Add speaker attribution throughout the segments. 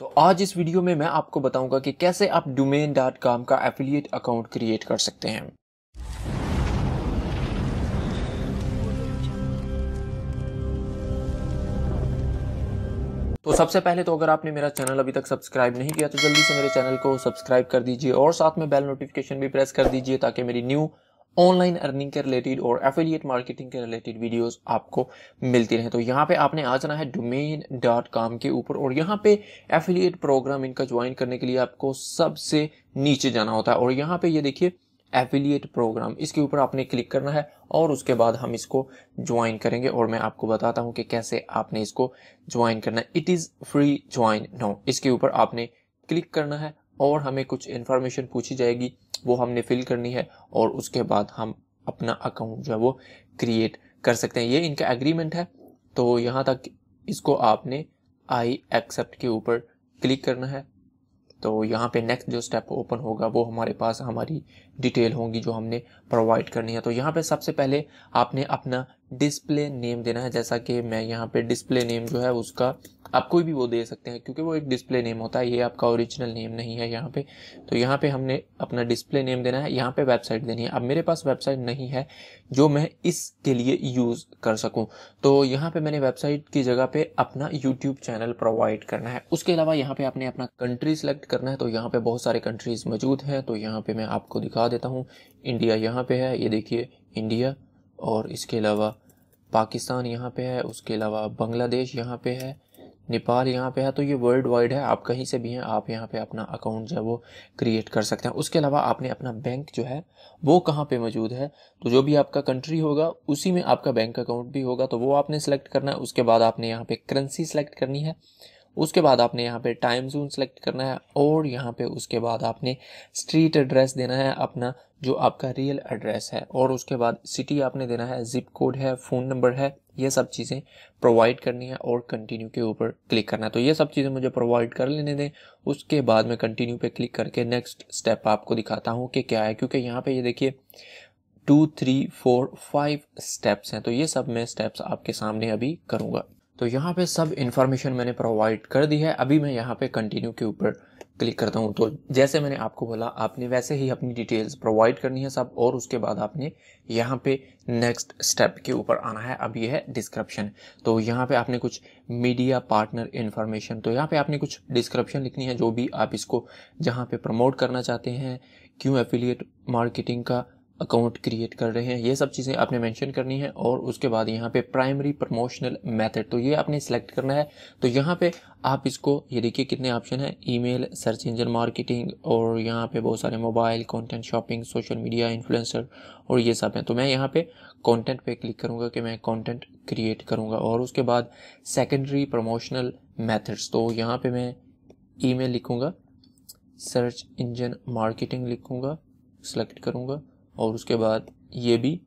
Speaker 1: तो आज इस वीडियो में मैं आपको बताऊंगा कि कैसे आप डोमेन डॉट कॉम का एफिलियट अकाउंट क्रिएट कर सकते हैं तो सबसे पहले तो अगर आपने मेरा चैनल अभी तक सब्सक्राइब नहीं किया तो जल्दी से मेरे चैनल को सब्सक्राइब कर दीजिए और साथ में बेल नोटिफिकेशन भी प्रेस कर दीजिए ताकि मेरी न्यू ऑनलाइन अर्निंग के रिलेटेड और एफिलिएट मार्केटिंग के रिलेटेड वीडियोस आपको मिलती रहे तो यहाँ पे आपने आ जाना है डोमेन डॉट कॉम के ऊपर और यहाँ पे एफिलिएट प्रोग्राम इनका ज्वाइन करने के लिए आपको सबसे नीचे जाना होता है और यहाँ पे ये यह देखिए एफिलिएट प्रोग्राम इसके ऊपर आपने क्लिक करना है और उसके बाद हम इसको ज्वाइन करेंगे और मैं आपको बताता हूँ कि कैसे आपने इसको ज्वाइन करना है it is free join no इसके ऊपर आपने क्लिक करना है और हमें कुछ इन्फॉर्मेशन पूछी जाएगी वो हमने फिल करनी है और उसके बाद हम अपना अकाउंट जो है वो क्रिएट कर सकते हैं ये इनका एग्रीमेंट है तो यहाँ तक इसको आपने आई एक्सेप्ट के ऊपर क्लिक करना है तो यहाँ पे नेक्स्ट जो स्टेप ओपन होगा वो हमारे पास हमारी डिटेल होंगी जो हमने प्रोवाइड करनी है तो यहाँ पे सबसे पहले आपने अपना डिस्प्ले नेम देना है जैसा कि मैं यहाँ पे डिस्प्ले नेम जो है उसका आप कोई भी वो दे सकते हैं क्योंकि वो एक डिस्प्ले नेम होता है ये आपका ओरिजिनल नेम नहीं है यहाँ पे तो यहाँ पे हमने अपना डिस्प्ले नेम देना है यहाँ पे वेबसाइट देनी है अब मेरे पास वेबसाइट नहीं है जो मैं इसके लिए यूज़ कर सकूँ तो यहाँ पे मैंने वेबसाइट की जगह पे अपना यूट्यूब चैनल प्रोवाइड करना है उसके अलावा यहाँ पे आपने अपना कंट्री सेलेक्ट करना है तो यहाँ पे बहुत सारे कंट्रीज मौजूद हैं तो यहाँ पे मैं आपको दिखा देता हूँ इंडिया यहाँ पे है ये देखिए इंडिया और इसके अलावा पाकिस्तान यहाँ पे है उसके अलावा बांग्लादेश यहाँ पे है नेपाल यहाँ पे है तो ये वर्ल्ड वाइड है आप कहीं से भी हैं आप यहाँ पे अपना अकाउंट जो है वो क्रिएट कर सकते हैं उसके अलावा आपने अपना बैंक जो है वो कहाँ पे मौजूद है तो जो भी आपका कंट्री होगा उसी में आपका बैंक अकाउंट भी होगा तो वो आपने सेलेक्ट करना है उसके बाद आपने यहाँ पे करेंसी सेलेक्ट करनी है उसके बाद आपने यहाँ पे टाइम जोन सेलेक्ट करना है और यहाँ पे उसके बाद आपने स्ट्रीट एड्रेस देना है अपना जो आपका रियल एड्रेस है और उसके बाद सिटी आपने देना है जिप कोड है फ़ोन नंबर है ये सब चीज़ें प्रोवाइड करनी है और कंटिन्यू के ऊपर क्लिक करना है तो ये सब चीज़ें मुझे प्रोवाइड कर लेने दें उसके बाद मैं कंटिन्यू पे क्लिक करके नेक्स्ट स्टेप आपको दिखाता हूँ कि क्या है क्योंकि यहाँ पे ये देखिए two three four five steps हैं तो ये सब मैं स्टेप्स आपके सामने अभी करूँगा तो यहाँ पे सब इन्फॉर्मेशन मैंने प्रोवाइड कर दी है अभी मैं यहाँ पे कंटिन्यू के ऊपर क्लिक करता हूँ तो जैसे मैंने आपको बोला आपने वैसे ही अपनी डिटेल्स प्रोवाइड करनी है सब और उसके बाद आपने यहाँ पे नेक्स्ट स्टेप के ऊपर आना है अब ये है डिस्क्रिप्शन तो यहाँ पे आपने कुछ मीडिया पार्टनर इन्फॉर्मेशन तो यहाँ पे आपने कुछ डिस्क्रिप्शन लिखनी है जो भी आप इसको जहाँ पे प्रमोट करना चाहते हैं क्यों एफिलिएट मार्केटिंग का अकाउंट क्रिएट कर रहे हैं ये सब चीज़ें आपने मेंशन करनी है और उसके बाद यहाँ पे प्राइमरी प्रमोशनल मेथड तो ये आपने सेलेक्ट करना है तो यहाँ पे आप इसको ये देखिए कितने ऑप्शन हैं ईमेल सर्च इंजन मार्केटिंग और यहाँ पे बहुत सारे mobile content shopping social media influencer और ये सब हैं तो मैं यहाँ पे कंटेंट पे क्लिक करूँगा कि मैं कंटेंट क्रिएट करूँगा और उसके बाद सेकेंडरी प्रमोशनल मैथड्स तो यहाँ पर मैं ई लिखूँगा सर्च इंजन मार्केटिंग लिखूँगा सेलेक्ट करूँगा और उसके बाद ये भी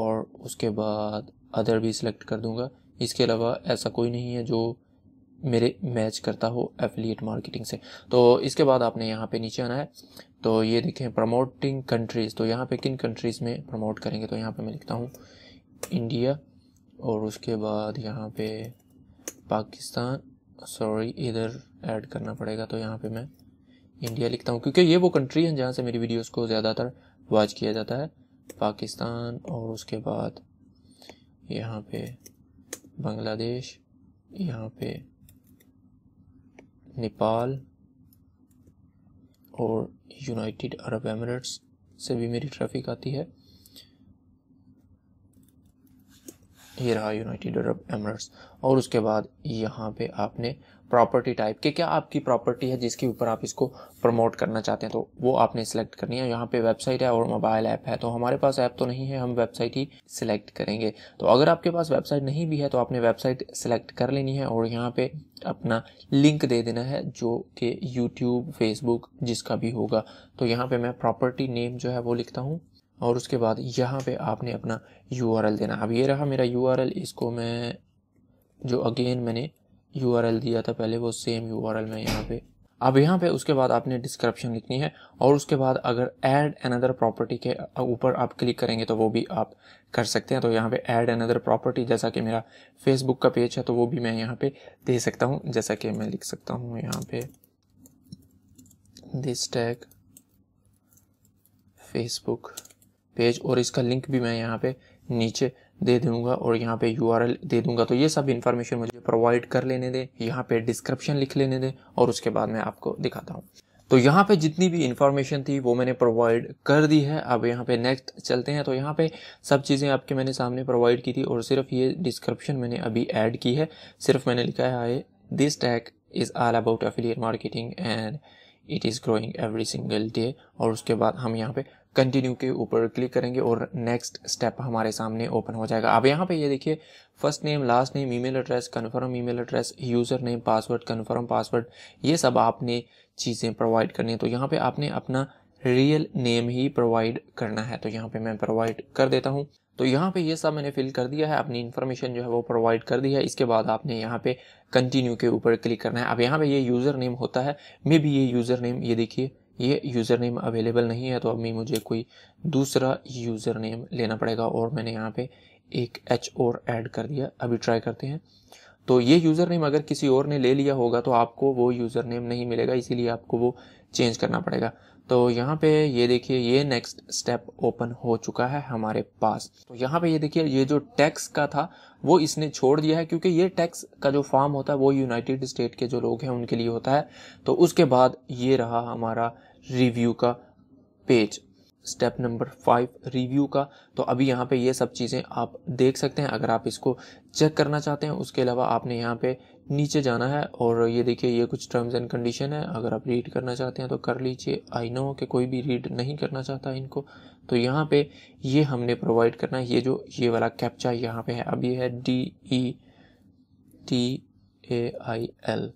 Speaker 1: और उसके बाद अदर भी सिलेक्ट कर दूंगा इसके अलावा ऐसा कोई नहीं है जो मेरे मैच करता हो एफिलिएट मार्केटिंग से तो इसके बाद आपने यहाँ पे नीचे आना है तो ये देखें प्रमोटिंग कंट्रीज़ तो यहाँ पे किन कंट्रीज़ में प्रमोट करेंगे तो यहाँ पे मैं लिखता हूँ इंडिया और उसके बाद यहाँ पे पाकिस्तान सॉरी इधर ऐड करना पड़ेगा तो यहाँ पे मैं इंडिया लिखता हूँ क्योंकि ये वो कंट्री है जहाँ से मेरी वीडियोज को ज़्यादातर वॉच किया जाता है पाकिस्तान और उसके बाद यहाँ पे बांग्लादेश यहाँ पे नेपाल और यूनाइटेड अरब एमिरेट्स से भी मेरी ट्रैफिक आती है ये रहा यूनाइटेड अरब एमरेट्स और उसके बाद यहाँ पे आपने प्रॉपर्टी टाइप के क्या आपकी प्रॉपर्टी है जिसके ऊपर आप इसको प्रमोट करना चाहते हैं तो वो आपने सेलेक्ट करनी है यहाँ पे वेबसाइट है और मोबाइल ऐप है तो हमारे पास ऐप तो नहीं है हम वेबसाइट ही सिलेक्ट करेंगे तो अगर आपके पास वेबसाइट नहीं भी है तो आपने वेबसाइट सेलेक्ट कर लेनी है और यहाँ पे अपना लिंक दे देना है जो कि यूट्यूब फेसबुक जिसका भी होगा तो यहाँ पे मैं प्रॉपर्टी नेम जो है वो लिखता हूँ और उसके बाद यहाँ पे आपने अपना यू देना अब ये रहा मेरा यू इसको मैं जो अगेन मैंने यू दिया था पहले वो सेम यू आर मैं यहाँ पे अब यहाँ पे उसके बाद आपने डिस्क्रिप्शन लिखनी है और उसके बाद अगर ऐड अनदर प्रॉपर्टी के ऊपर आप क्लिक करेंगे तो वो भी आप कर सकते हैं तो यहाँ पे ऐड अनदर प्रॉपर्टी जैसा कि मेरा फेसबुक का पेज है तो वो भी मैं यहाँ पे दे सकता हूँ जैसा कि मैं लिख सकता हूँ यहाँ पे दिस टैग फेसबुक पेज और इसका लिंक भी मैं यहाँ पे नीचे दे दूंगा और यहाँ पे यू दे दूंगा तो ये सब इन्फॉर्मेशन मुझे प्रोवाइड कर लेने दें यहाँ पे डिस्क्रिप्शन लिख लेने दें और उसके बाद मैं आपको दिखाता हूँ तो यहाँ पे जितनी भी इन्फॉर्मेशन थी वो मैंने प्रोवाइड कर दी है अब यहाँ पे नेक्स्ट चलते हैं तो यहाँ पे सब चीज़ें आपके मैंने सामने प्रोवाइड की थी और सिर्फ ये डिस्क्रिप्शन मैंने अभी ऐड की है सिर्फ मैंने लिखा है I this tag is all about affiliate marketing and it is growing every single day और उसके बाद हम यहाँ पे कंटिन्यू के ऊपर क्लिक करेंगे और नेक्स्ट स्टेप हमारे सामने ओपन हो जाएगा अब यहाँ पे ये देखिए first name last name email address confirm email address user name password confirm password ये सब आपने चीज़ें प्रोवाइड करनी है तो यहाँ पे आपने अपना रियल नेम ही प्रोवाइड करना है तो यहाँ पे मैं प्रोवाइड कर देता हूँ तो यहाँ पे ये सब मैंने फिल कर दिया है अपनी इन्फॉर्मेशन जो है वो प्रोवाइड कर दी है इसके बाद आपने यहाँ पे कंटिन्यू के ऊपर क्लिक करना है अब यहाँ पे ये यूज़र नेम होता है मे बी ये यूज़र नेम ये देखिए ये यूज़र नेम अवेलेबल नहीं है तो अभी मुझे कोई दूसरा यूज़र नेम लेना पड़ेगा और मैंने यहाँ पे एक एच और ऐड कर दिया अभी ट्राई करते हैं तो ये यूज़र नेम अगर किसी और ने ले लिया होगा तो आपको वो यूज़र नेम नहीं मिलेगा इसीलिए आपको वो चेंज करना पड़ेगा तो यहाँ पे ये देखिए ये नेक्स्ट स्टेप ओपन हो चुका है हमारे पास तो यहाँ पे ये देखिए ये जो टैक्स का था वो इसने छोड़ दिया है क्योंकि ये टैक्स का जो फॉर्म होता है वो यूनाइटेड स्टेट के जो लोग हैं उनके लिए होता है तो उसके बाद ये रहा हमारा रिव्यू का page step number five review का तो अभी यहाँ पे ये सब चीज़ें आप देख सकते हैं अगर आप इसको चेक करना चाहते हैं उसके अलावा आपने यहाँ पे नीचे जाना है और ये देखिए ये कुछ टर्म्स एंड कंडीशन है अगर आप रीड करना चाहते हैं तो कर लीजिए आई नो कि कोई भी रीड नहीं करना चाहता इनको तो यहाँ पे ये हमने प्रोवाइड करना है ये जो ये वाला कैप्चा यहाँ पे है अब ये है D E T A I L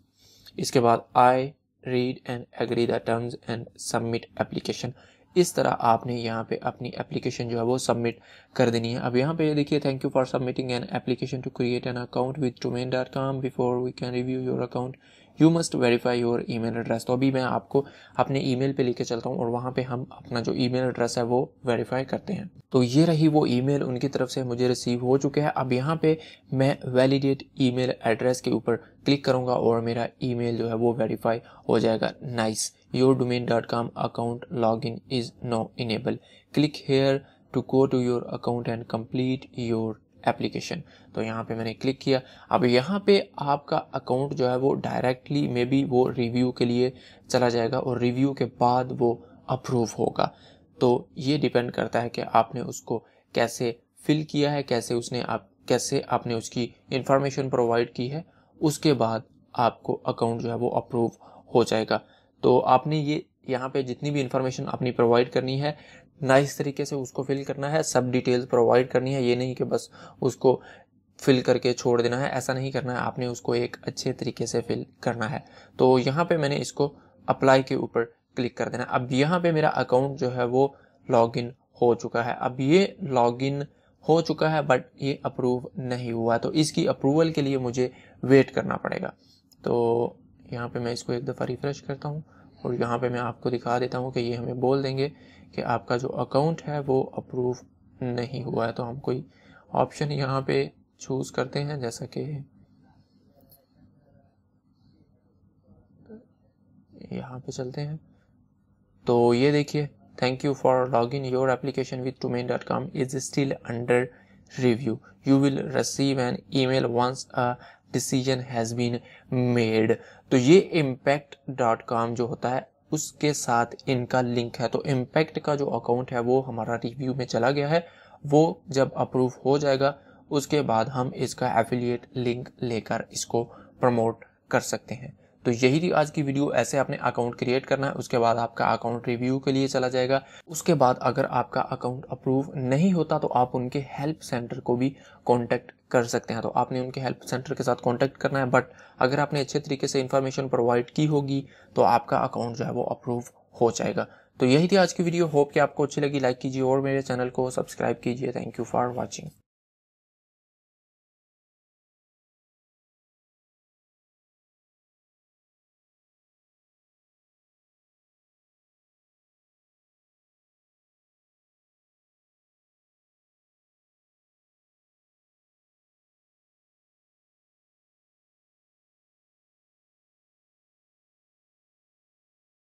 Speaker 1: इसके बाद आई read and agree the terms and submit application इस तरह आपने यहाँ पे अपनी एप्लीकेशन जो है वो सबमिट कर देनी है अब यहाँ पे देखिए thank you for submitting an application to create an account with domain dot com before we can review your account you must verify your mail address तो अभी मैं आपको अपने मेल पे लेके चलता हूँ और वहाँ पे हम अपना जो ई मेल एड्रेस है वो वेरीफाई करते हैं तो ये रही वो ई मेल उनकी तरफ से मुझे रिसीव हो चुके हैं अब यहाँ पे मैं वैलिडेट मेल एड्रेस के ऊपर क्लिक करूँगा और मेरा ई मेल जो है वो वेरीफाई हो जाएगा nice nice. your domain.com account login is now enabled click here to go to your account and complete your application तो यहाँ पे मैंने क्लिक किया अब यहाँ पे आपका अकाउंट जो है वो डायरेक्टली मे बी वो रिव्यू के लिए चला जाएगा और रिव्यू के बाद वो अप्रूव होगा तो ये डिपेंड करता है कि आपने उसको कैसे फिल किया है कैसे उसने आप कैसे आपने उसकी इंफॉर्मेशन प्रोवाइड की है उसके बाद आपको अकाउंट जो है वो अप्रूव हो जाएगा तो आपने ये यहाँ पे जितनी भी इंफॉर्मेशन आपने प्रोवाइड करनी है नाइस तरीके से उसको फिल करना है सब डिटेल्स प्रोवाइड करनी है ये नहीं कि बस उसको फिल करके छोड़ देना है ऐसा नहीं करना है आपने उसको एक अच्छे तरीके से फिल करना है तो यहाँ पे मैंने इसको अप्लाई के ऊपर क्लिक कर देना अब यहाँ पे मेरा अकाउंट जो है वो लॉगिन हो चुका है अब ये लॉगिन हो चुका है बट ये अप्रूव नहीं हुआ तो इसकी अप्रूवल के लिए मुझे वेट करना पड़ेगा तो यहाँ पे मैं इसको एक दफ़ा रिफ़्रेश करता हूँ और यहाँ पे मैं आपको दिखा देता हूँ कि ये हमें बोल देंगे कि आपका जो अकाउंट है वो अप्रूव नहीं हुआ है तो हम कोई ऑप्शन यहाँ पे चूज़ करते हैं जैसा कि यहाँ पे चलते हैं तो ये देखिए thank you for thank you for logging your application dot com is still under review you will receive an email once decision has been made तो ये इम्पैक्ट डॉट कॉम जो होता है उसके साथ इनका लिंक है तो इम्पैक्ट का जो अकाउंट है वो हमारा रिव्यू में चला गया है वो जब अप्रूव हो जाएगा उसके बाद हम इसका एफिलिएट लिंक लेकर इसको प्रमोट कर सकते हैं तो यही थी आज की वीडियो ऐसे आपने अकाउंट क्रिएट करना है उसके बाद आपका अकाउंट रिव्यू के लिए चला जाएगा उसके बाद अगर आपका अकाउंट अप्रूव नहीं होता तो आप उनके हेल्प सेंटर को भी कॉन्टेक्ट कर सकते हैं तो आपने उनके हेल्प सेंटर के साथ कॉन्टैक्ट करना है बट अगर आपने अच्छे तरीके से इन्फॉर्मेशन प्रोवाइड की होगी तो आपका अकाउंट जो है वो अप्रूव हो जाएगा तो यही थी आज की वीडियो होप कि आपको अच्छी लगी लाइक कीजिए और मेरे चैनल को सब्सक्राइब कीजिए थैंक यू फॉर वॉचिंग